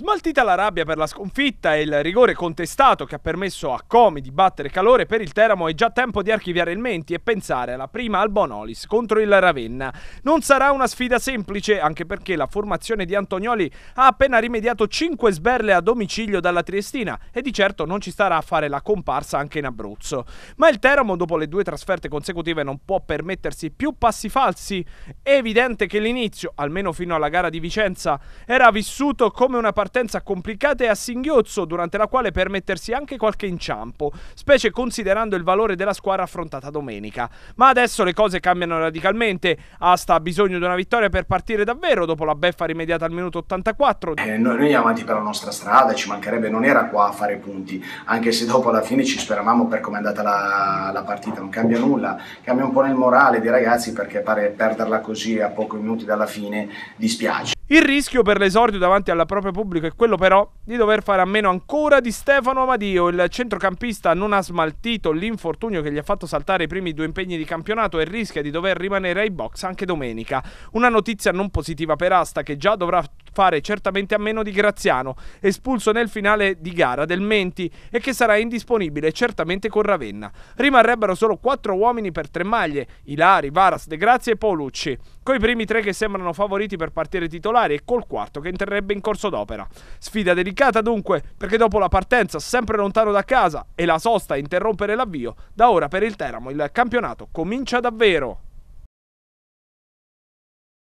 Smaltita la rabbia per la sconfitta e il rigore contestato che ha permesso a Comi di battere calore per il Teramo è già tempo di archiviare il menti e pensare alla prima al Bonolis contro il Ravenna. Non sarà una sfida semplice anche perché la formazione di Antonioli ha appena rimediato 5 sberle a domicilio dalla Triestina e di certo non ci starà a fare la comparsa anche in Abruzzo. Ma il Teramo dopo le due trasferte consecutive non può permettersi più passi falsi. È evidente che l'inizio, almeno fino alla gara di Vicenza, era vissuto come una partita partenza complicata e a singhiozzo, durante la quale permettersi anche qualche inciampo, specie considerando il valore della squadra affrontata domenica. Ma adesso le cose cambiano radicalmente. Asta ha bisogno di una vittoria per partire davvero dopo la beffa rimediata al minuto 84. Eh, noi, andiamo avanti per la nostra strada, ci mancherebbe, non era qua a fare punti, anche se dopo alla fine ci speravamo per come è andata la, la partita, non cambia nulla, cambia un po' nel morale dei ragazzi perché pare perderla così a pochi minuti dalla fine dispiace. Il rischio per l'esordio davanti alla propria pubblica è quello però di dover fare a meno ancora di Stefano Amadio. Il centrocampista non ha smaltito l'infortunio che gli ha fatto saltare i primi due impegni di campionato e rischia di dover rimanere ai box anche domenica. Una notizia non positiva per Asta che già dovrà fare certamente a meno di Graziano, espulso nel finale di gara del Menti e che sarà indisponibile certamente con Ravenna. Rimarrebbero solo quattro uomini per tre maglie, Ilari, Varas, De Grazia e Paolucci, coi primi tre che sembrano favoriti per partire titolari e col quarto che interrebbe in corso d'opera. Sfida delicata dunque, perché dopo la partenza sempre lontano da casa e la sosta a interrompere l'avvio, da ora per il Teramo il campionato comincia davvero.